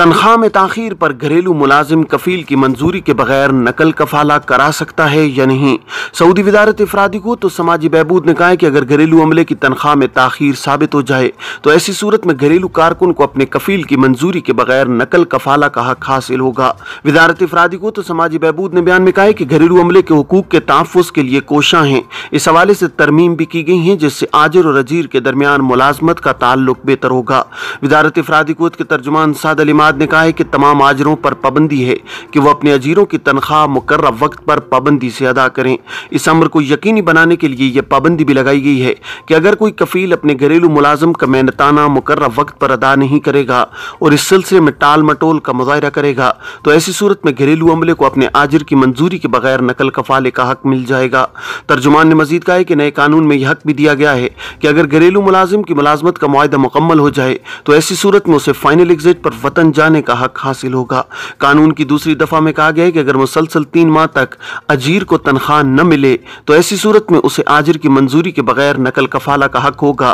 तनख्वाह में तखिर पर घरेलू मुलाजिम कफील की मंजूरी के बगैर नकल कफाला करा सकता है या नहीं सऊदी वजारत अफरादी को तो समाजी बहबूद ने कहा कि अगर घरेलू अमले की तनख्वाह में तखिर साबित हो जाए तो ऐसी सूरत में घरेलू कारकुन को अपने कफील की मंजूरी के बगैर नकल कफाला का हक हासिल होगा वजारत अफरादी को तो समाजी बहबूद ने बयान में कहा कि घरेलू अमले के हकूक के तहफ़ के लिए कोशा हैं इस हवाले से तरमीम भी की गई हैं जिससे आजर और अजीर के दरमियान मुलाजमत का ताल्लुक बेहतर होगा वजारत अफरादी कोत के तर्जुमान साद साथ ने कहा है कि तमाम आजरों पर पाबंदी है कि वह अपने अजीरों की तनख्वाह मुकर वक्त पर पाबंदी से अदा करें इस अमर को यकीनी बनाने के लिए यह पाबंदी भी लगाई गई है कि अगर कोई कफील अपने घरेलू मुलाजम का मेहनताना मुकर वक्त पर अदा नहीं करेगा और इस सिलसिले में टाल मटोल का मुजाहरा करेगा तो ऐसी सूरत में घरेलू अमले को अपने आजिर की मंजूरी के बगैर नकल कफाले का हक मिल जाएगा तर्जुमान ने मजीद कहा है कि नए कानून में यह हक भी दिया गया है कि अगर घरेलू मुलाजिम की मुलाजमत का मुआदा मुकम्मल हो जाए तो ऐसी सूरत में उसे फाइनल एग्जिट पर वतन जाने का हक हासिल होगा कानून की दूसरी दफ़ा में कहा गया है कि अगर मुसलसल तीन माह तक अजीर को तनख्वाह न मिले तो ऐसी सूरत में उसे आजिर की मंजूरी के बगैर नकल कफाला का हक होगा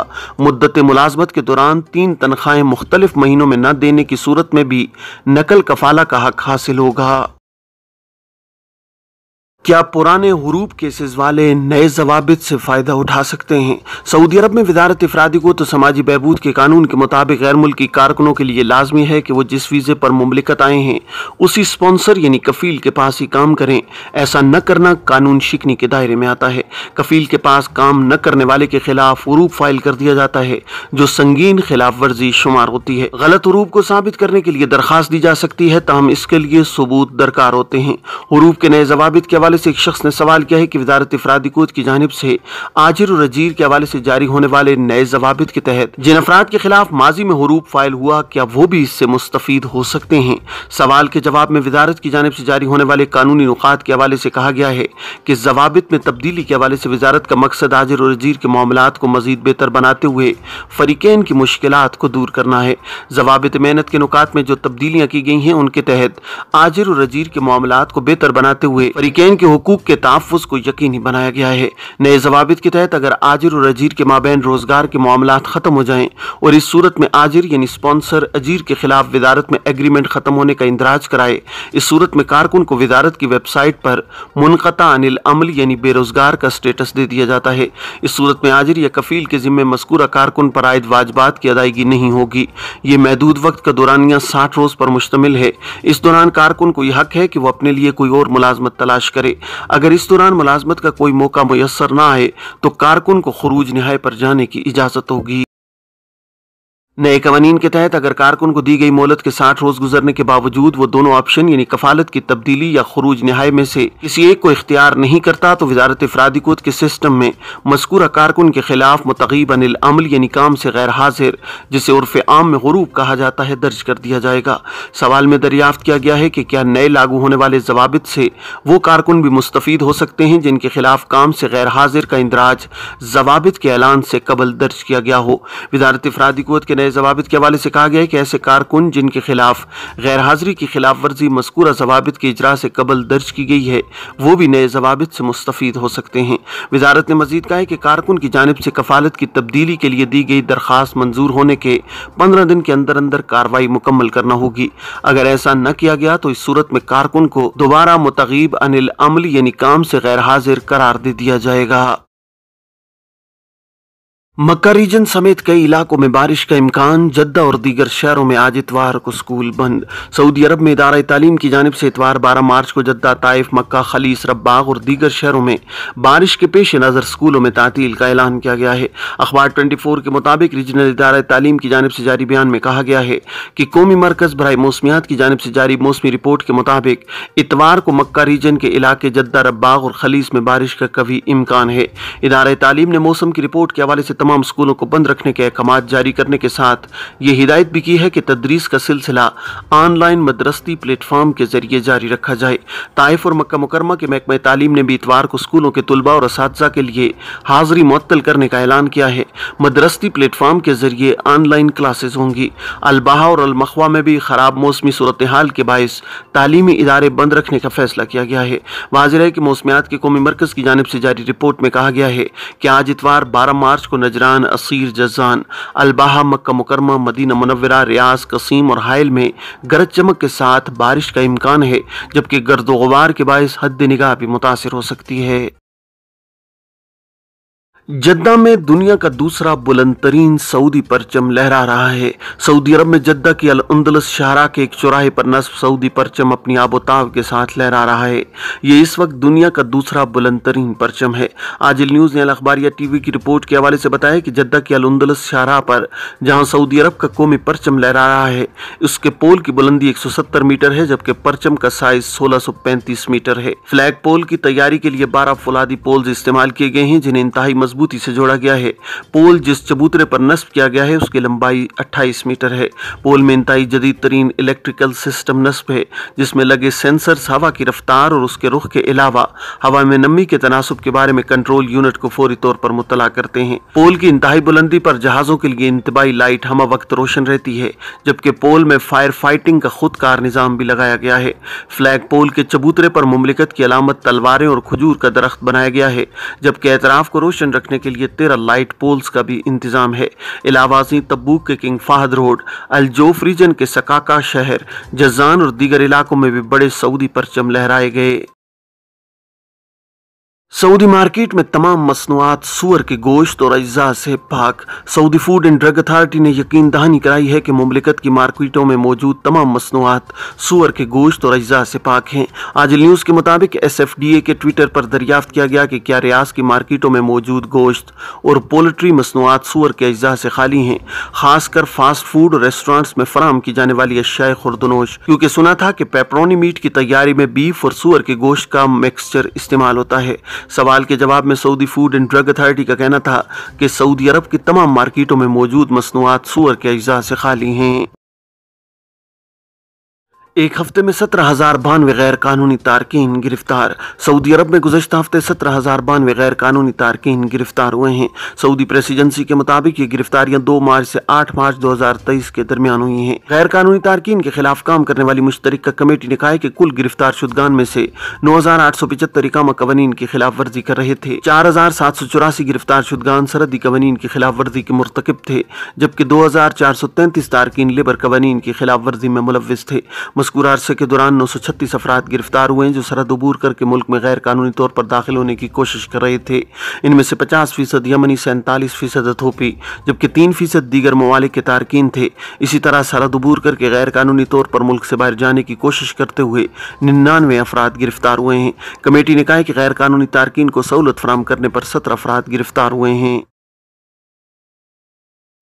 मुद्दत मुलाजमत के दौरान तीन तनख्वाहें मुख्तलिफ महीनों में न देने की सूरत में भी नकल कफाला का हक हासिल होगा क्या पुराने हरूप केसेस वाले नए जवाब से फ़ायदा उठा सकते हैं सऊदी अरब में वजारत अफरादी को तो समाजी बहबूद के कानून के मुताबिक गैर मुल्की कारकुनों के लिए लाजमी है कि वो जिस वीज़े पर मुमलिकत आए हैं उसी स्पॉन्सर यानी कफील के पास ही काम करें ऐसा न करना कानून शिकनी के दायरे में आता है कफील के पास काम न करने वाले के खिलाफ हरूप फाइल कर दिया जाता है जो संगीन खिलाफ वर्जी शुमार होती है गलत हरूप को साबित करने के लिए दरखास्त दी जा सकती है तहम इसके लिए सबूत दरकार होते हैं हरूप के नए जवाब के हवाले हवाले से एक शख्स ने सवाल किया है कि वजारत अफरादी अफराधिकूत की जानब से आजिर और रजीर के हवाले से जारी होने वाले नए जवाब के तहत जिन अफराद के खिलाफ माजी में हरूप फाइल हुआ क्या वो भी इससे मुस्तफ़ हो सकते हैं सवाल के जवाब में वजारत की जानब से जारी होने वाले कानूनी नुकात के हवाले से कहा गया है कि जवाब में तब्दीली के हवाले से वजारत का मकसद आजिर और रजीर के मामला को मजीद बेहतर बनाते हुए फरीकैन की मुश्किल को दूर करना है जवाब मेहनत के नुकात में जो तब्दीलियाँ की गई हैं उनके तहत आजिर और रजीर के मामला को बेहतर बनाते हुए फरीकैन के हकूक के तहफ़ को यकीनी बनाया गया है नए जवाब के तहत अगर आजिर और अजीर के माबेन रोजगार के मामला ख़त्म हो जाएं और इस सूरत में आजिर यानी स्पॉन्सर अजीर के खिलाफ विदारत में एग्रीमेंट ख़त्म होने का इंदराज कराए इस सूरत में कारकुन को विदारत की वेबसाइट पर मुनता अनिल अमल यानी बेरोजगार का स्टेटस दे दिया जाता है इस सूरत में आजिर या कफील के जिम्मे मस्कूरा कारकुन पर आयद वाजबात की अदायगी नहीं होगी ये महदूद वक्त का दौरानिया साठ रोज़ पर मुश्तमिल है इस दौरान कारकुन को यह हक है कि वह अपने लिए कोई और मुलाजमत तलाश करे करे अगर इस दौरान मुलाजमत का कोई मौका मैसर ना आए तो कारकुन को खरूज नहाय पर जाने की इजाज़त होगी नए कवानीन के तहत अगर कारकुन को दी गई मोहलत के साठ रोज गुजरने के बावजूद वो दोनों ऑप्शन यानी कफालत की तब्दीली या खरूज नहाय में से किसी एक को इख्तियार नहीं करता तो वजारत फरादिकुत के सिस्टम में मस्कूरा कारकुन के खिलाफ मतगीब अनिल अमल यानी काम से गैर हाजिर जिसे उर्फ आम में गरूब कहा जाता है दर्ज कर दिया जाएगा सवाल में दरियाफ्त किया गया है कि क्या नए लागू होने वाले जवाब से वो कारकुन भी मुस्तफ़ हो सकते हैं जिनके खिलाफ काम से गैर हाजिर का इंदराज जवाब के ऐलान से कबल दर्ज किया गया हो वजारत फरादिकुत के नए जवाबित के हवाले से कहा गया है कि ऐसे कारकुन जिनके खिलाफ गैर हाजिरी की खिलाफ वर्जी मस्कूरा जवाबित के इजरा से कबल दर्ज की गई है वो भी नए जवाबित से मुस्तफ़ हो सकते हैं वजारत ने मजीद कहा है कि कारकुन की जानब से कफालत की तब्दीली के लिए दी गई दरख्वास्त मंजूर होने के पंद्रह दिन के अंदर अंदर कार्रवाई मुकम्मल करना होगी अगर ऐसा न किया गया तो इस सूरत में कारकुन को दोबारा मतगीब अनिल अमल यानी काम से गैर हाजिर करार दे दिया जाएगा मक्का रीजन समेत कई इलाकों में बारिश का इम्कान जद्दा और दीगर शहरों में आज इतवार को स्कूल बंद सऊदी अरब में इदारा तालीम की जानब से इतवार 12 मार्च को जद्दा ताइफ मक्का खलीस रब्बाग और दीगर शहरों में बारिश के पेश नज़र स्कूलों में तातील का ऐलान किया गया है अखबार 24 के मुताबिक रीजनल इदारा तालीम की जानब से जारी बयान में कहा गया है कि कौमी मरकज़ बर मौसमियात की जानब से जारी मौसमी रिपोर्ट के मुताबिक इतवार को मक्का रीजन के इलाके जद्दा रब्बाग और खलीस में बारिश का कभी इम्कान है इदारा तालीम ने मौसम की रिपोर्ट के हवाले से तमाम स्कूलों को बंद रखने के अहकाम जारी करने के साथ ये हिदायत भी की है कि तदरीस का सिलसिला ऑनलाइन मदरसती प्लेटफॉर्म के जरिए जारी रखा जाए ताइफ और मक्का मुकरमा के महकमे तालीम ने भी इतवार को स्कूलों के तलबा और इस के लिए हाजिरी मअतल करने का ऐलान किया है मदरसती प्लेटफॉर्म के जरिए ऑनलाइन क्लासेज होंगी अलबाहा और अलमखवा में भी खराब मौसमी सूरत हाल के बायस तालीमी इदारे बंद रखने का फैसला किया गया है वाजिर है कि मौसमियात के कौमी मरकज़ की जानब से जारी रिपोर्ट में कहा गया है कि आज इतवार बारह मार्च को नजर Najran Asir Jazan Al Baha Makkah Mukarramah Madinah Munawwarah Riyadh Qassim और हायल में गरज चमक के साथ बारिश का इम्कान है जबकि गर्द वबार के बायस हद निगाह भी मुतासर हो सकती है जद्दा में दुनिया का दूसरा बुलंद तरीन सऊदी परचम लहरा रहा है सऊदी अरब में जद्दा की अलंदलस शाहरा के एक चौराहे पर नस्ब सऊदी परचम अपनी आबोताव के साथ लहरा रहा है ये इस वक्त दुनिया का दूसरा बुलंद तरीन परचम है आज न्यूज़ ने अखबारिया टीवी की रिपोर्ट के हवाले से बताया कि जद्दा की अलंदलस शाहरा पर जहाँ सऊदी अरब का कौमी परचम लहरा रहा है उसके पोल की बुलंदी एक मीटर है जबकि परचम का साइज सोलह मीटर है फ्लैग पोल की तैयारी के लिए बारह फुलादी पोल्स इस्तेमाल किए गए हैं जिन्हें इंतहाई मजबूती से जोड़ा गया है पोल जिस चबूतरे पर नस्ब किया गया है उसकी लंबाई 28 मीटर है पोल में इंतई जदीद तरीन इलेक्ट्रिकल सिस्टम नस्ब है जिसमें लगे सेंसर हवा की रफ्तार और उसके रुख के अलावा हवा में नमी के तनासब के बारे में कंट्रोल यूनिट को फौरी तौर पर मुतला करते हैं पोल की इंतहाई बुलंदी पर जहाज़ों के लिए इंतबाई लाइट हम वक्त रोशन रहती है जबकि पोल में फायर फाइटिंग का खुद कार निज़ाम भी लगाया गया है फ्लैग पोल के चबूतरे पर ममलिकत की अलामत तलवारें और खजूर का दरख्त बनाया गया है जबकि एतराफ़ को रोशन रखने रखने के लिए तेरह लाइट पोल्स का भी इंतजाम है इलावाजी तब्बू के King Fahd Road Al Jouf region के सकाका शहर जजान और दीगर इलाकों में भी बड़े सऊदी परचम लहराए गए सऊदी मार्केट में तमाम मसनूआत सुअर के गोश्त और अज्जा से पाक Saudi food and drug authority ने यकीन दहानी कराई है कि मुमलिकत की मार्केटों में मौजूद तमाम मसनूआत सुअर के गोश्त और अज्जा से पाक हैं आज न्यूज़ के मुताबिक एस एफ डी ए के ट्विटर पर दरियाफ्त किया गया कि क्या रियाज की मार्केटों में मौजूद गोश्त और पोल्ट्री मसनूआत सुअर के अज्जा से खाली हैं खासकर फास्ट फूड और रेस्टोरेंट्स में फराम की जाने वाली अशाए खुरदनोश क्योंकि सुना था कि पेपरोनी मीट की तैयारी में बीफ और सूअर के गोश्त का मिक्सचर इस्तेमाल होता है सवाल के जवाब में Saudi food and drug authority का कहना था कि सऊदी अरब की तमाम मार्केटों में मौजूद मसनूआत सूअर के अज्जा से खाली हैं एक हफ्ते में सत्रह हजार बानवे गैर कानूनी तारकिन गिरफ्तार सऊदी अरब में गुजशत हफ्ते सत्रह हजार बानवे गैर कानूनी तारकिन गिरफ्तार हुए हैं सऊदी प्रेस एजेंसी के मुताबिक ये गिरफ्तारियां दो मार्च से आठ मार्च दो हजार तेईस के दरमियान हुई हैं गैर कानूनी तारकिन के खिलाफ काम करने वाली मुश्तर कमेटी ने कहा कि कुल गिरफ्तार शुदगान में से नौ हजार आठ सौ पिचहत्तर इकामा कवानीन की खिलाफ वर्जी कर रहे थे चार हजार सात सौ चौरासी गिरफ्तार शुदगान सरहदी कवानीन की खिलाफ वर्जी के मुरतकब थे जबकि दो हजार चार सौ तैंतीस तारकिन लेबर कवानीन की खिलाफ वर्जी में मुलविस थे मस्कूर अरसे के दौरान नौ सौ छत्तीस अफराद गिरफ्तार हुए जो सरहद अबूर करके मुल्क में गैर कानूनी तौर पर दाखिल होने की कोशिश कर रहे थे इनमें से पचास फीसद यमनी सैंतालीस फीसद अथोपी जबकि तीन फीसद दीगर ममालिक के तारकिन थे इसी तरह सरहद अबूर करके गैर कानूनी तौर पर मुल्क से बाहर जाने की कोशिश करते हुए निन्यानवे अफराद गिरफ्तार हुए हैं कमेटी ने कहा कि गैर कानूनी तारकिन को सहूलत फराम करने पर सत्रह अफराद गिरफ्तार हुए हैं